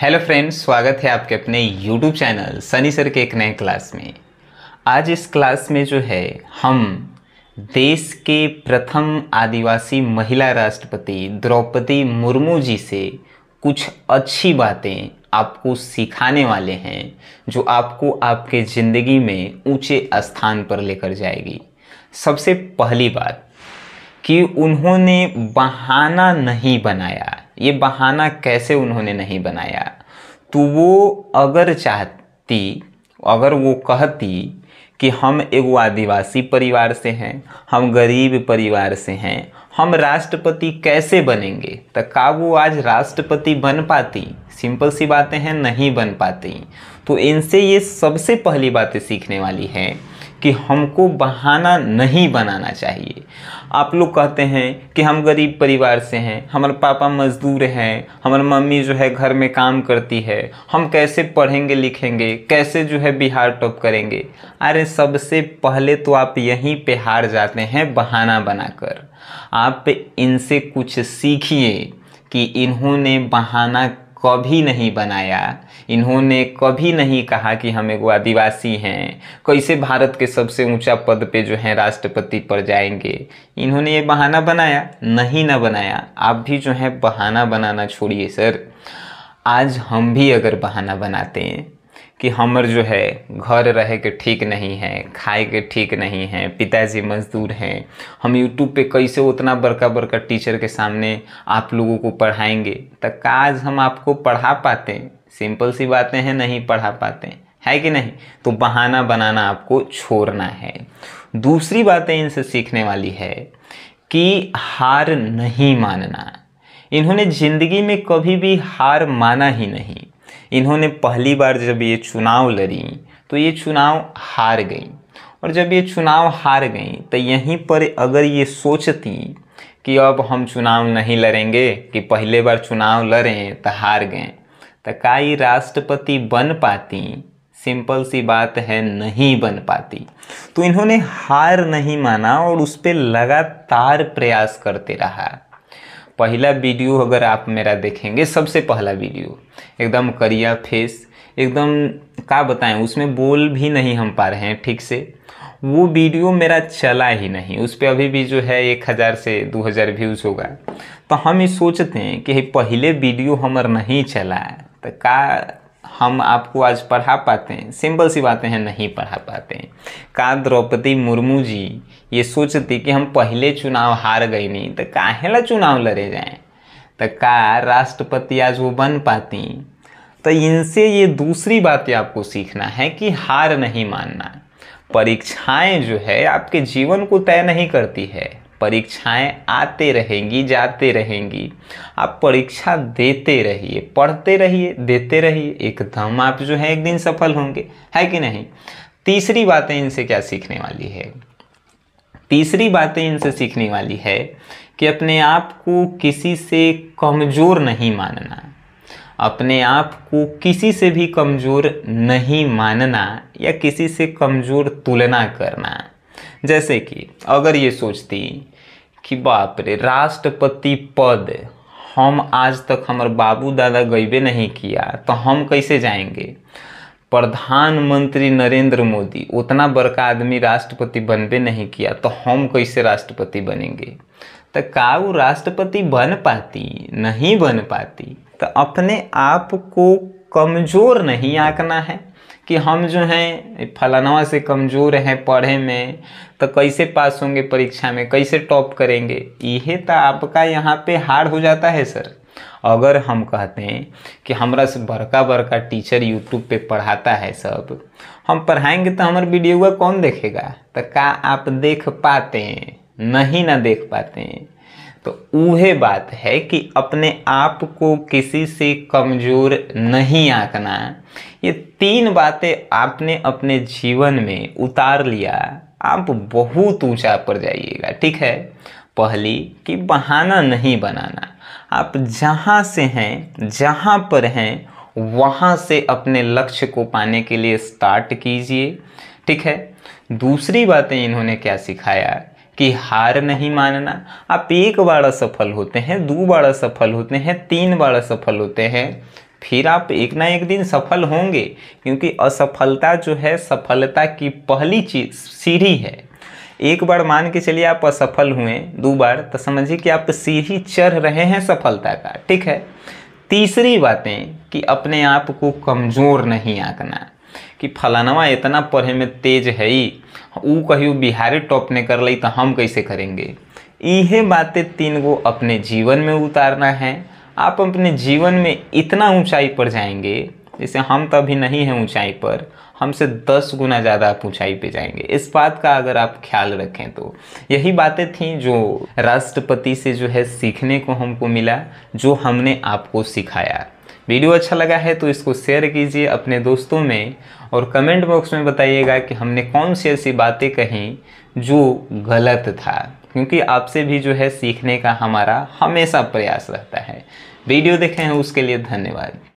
hello friends स्वागत है आपके अपने यूट्यूब चैनल सनी सर के एक नए क्लास में आज इस क्लास में जो है हम देश के प्रथम आदिवासी महिला राष्ट्रपति द्रौपदी मुर्मू जी से कुछ अच्छी बातें आपको सिखाने वाले हैं जो आपको आपके ज़िंदगी में ऊंचे स्थान पर लेकर जाएगी सबसे पहली बात कि उन्होंने बहाना नहीं बनाया ये बहाना कैसे उन्होंने नहीं बनाया तो वो अगर चाहती अगर वो कहती कि हम एगो आदिवासी परिवार से हैं हम गरीब परिवार से हैं हम राष्ट्रपति कैसे बनेंगे तो का वो आज राष्ट्रपति बन पाती सिंपल सी बातें हैं नहीं बन पाती तो इनसे ये सबसे पहली बातें सीखने वाली है कि हमको बहाना नहीं बनाना चाहिए आप लोग कहते हैं कि हम गरीब परिवार से हैं हमारे पापा मजदूर हैं हमारी मम्मी जो है घर में काम करती है हम कैसे पढ़ेंगे लिखेंगे कैसे जो है बिहार टॉप करेंगे अरे सबसे पहले तो आप यहीं पे हार जाते हैं बहाना बनाकर आप इनसे कुछ सीखिए कि इन्होंने बहाना कभी नहीं बनाया इन्होंने कभी नहीं कहा कि हम एगो आदिवासी हैं कैसे भारत के सबसे ऊंचा पद पे जो है राष्ट्रपति पर जाएंगे इन्होंने ये बहाना बनाया नहीं ना बनाया आप भी जो है बहाना बनाना छोड़िए सर आज हम भी अगर बहाना बनाते हैं कि हमर जो है घर रह के ठीक नहीं है खाए के ठीक नहीं है पिताजी मजदूर हैं हम यूट्यूब पे कैसे उतना बड़का बड़का टीचर के सामने आप लोगों को पढ़ाएंगे तो काज हम आपको पढ़ा पाते सिंपल सी बातें हैं नहीं पढ़ा पाते है कि नहीं तो बहाना बनाना आपको छोड़ना है दूसरी बातें इनसे सीखने वाली है कि हार नहीं मानना इन्होंने ज़िंदगी में कभी भी हार माना ही नहीं इन्होंने पहली बार जब ये चुनाव लड़ी तो ये चुनाव हार गई और जब ये चुनाव हार गई तो यहीं पर अगर ये सोचती कि अब हम चुनाव नहीं लड़ेंगे कि पहले बार चुनाव लड़ें तो हार गए तो का राष्ट्रपति बन पाती सिंपल सी बात है नहीं बन पाती तो इन्होंने हार नहीं माना और उस पर लगातार प्रयास करते रहा पहला वीडियो अगर आप मेरा देखेंगे सबसे पहला वीडियो एकदम करिया फेस एकदम का बताएं उसमें बोल भी नहीं हम पा रहे हैं ठीक से वो वीडियो मेरा चला ही नहीं उस पर अभी भी जो है एक हज़ार से दो हज़ार व्यूज़ होगा तो हम ये सोचते हैं कि पहले वीडियो हमारे नहीं चला तो का हम आपको आज पढ़ा पाते हैं सिंपल सी बातें हैं नहीं पढ़ा पाते हैं का द्रौपदी मुर्मू जी ये सोचती कि हम पहले चुनाव हार गई नहीं तो काहेला चुनाव लड़े जाए तो का राष्ट्रपति आज वो बन पाती तो इनसे ये दूसरी बात आपको सीखना है कि हार नहीं मानना परीक्षाएं जो है आपके जीवन को तय नहीं करती है परीक्षाएं आते रहेंगी जाते रहेंगी आप परीक्षा देते रहिए पढ़ते रहिए देते रहिए एकदम आप जो है एक दिन सफल होंगे है कि नहीं तीसरी बातें इनसे क्या सीखने वाली है तीसरी बातें इनसे सीखने वाली है कि अपने आप को किसी से कमज़ोर नहीं मानना अपने आप को किसी से भी कमज़ोर नहीं मानना या किसी से कमज़ोर तुलना करना जैसे कि अगर ये सोचती कि बाप रे राष्ट्रपति पद हम आज तक हमारे बाबू दादा गईबे नहीं किया तो हम कैसे जाएंगे प्रधानमंत्री नरेंद्र मोदी उतना बड़का आदमी राष्ट्रपति बनबे नहीं किया तो हम कैसे राष्ट्रपति बनेंगे तो का वो राष्ट्रपति बन पाती नहीं बन पाती तो अपने आप को कमज़ोर नहीं आंकना है कि हम जो हैं फलानवा से कमज़ोर हैं पढ़े में तो कैसे पास होंगे परीक्षा में कैसे टॉप करेंगे यह तो आपका यहाँ पे हार्ड हो जाता है सर अगर हम कहते हैं कि हमारा से बड़का बड़का टीचर यूट्यूब पे पढ़ाता है सब हम पढ़ाएंगे तो हमारे वीडियो का कौन देखेगा तो का आप देख पाते हैं नहीं ना देख पाते हैं तो वह बात है कि अपने आप को किसी से कमज़ोर नहीं आंकना ये तीन बातें आपने अपने जीवन में उतार लिया आप बहुत ऊंचा पर जाइएगा ठीक है पहली कि बहाना नहीं बनाना आप जहाँ से हैं जहाँ पर हैं वहाँ से अपने लक्ष्य को पाने के लिए स्टार्ट कीजिए ठीक है दूसरी बातें इन्होंने क्या सिखाया कि हार नहीं मानना आप एक बार असफल होते हैं दो बार असफल होते हैं तीन बार असफल होते हैं फिर आप एक ना एक दिन सफल होंगे क्योंकि असफलता जो है सफलता की पहली चीज सीढ़ी है एक बार मान के चलिए आप असफल हुए दो बार तो समझिए कि आप सीढ़ी चढ़ रहे हैं सफलता का ठीक है तीसरी बातें कि अपने आप को कमज़ोर नहीं आंकना कि फलानवा इतना पढ़े में तेज है ही ऊ कहियो टॉप नहीं कर ली तो हम कैसे करेंगे ये बातें तीन गो अपने जीवन में उतारना है आप अपने जीवन में इतना ऊंचाई पर जाएंगे जैसे हम तो अभी नहीं हैं ऊंचाई पर हमसे दस गुना ज़्यादा आप ऊंचाई पे जाएंगे इस बात का अगर आप ख्याल रखें तो यही बातें थी जो राष्ट्रपति से जो है सीखने को हमको मिला जो हमने आपको सिखाया वीडियो अच्छा लगा है तो इसको शेयर कीजिए अपने दोस्तों में और कमेंट बॉक्स में बताइएगा कि हमने कौन सी ऐसी बातें कहीं जो गलत था क्योंकि आपसे भी जो है सीखने का हमारा हमेशा प्रयास रहता है वीडियो देखे हैं उसके लिए धन्यवाद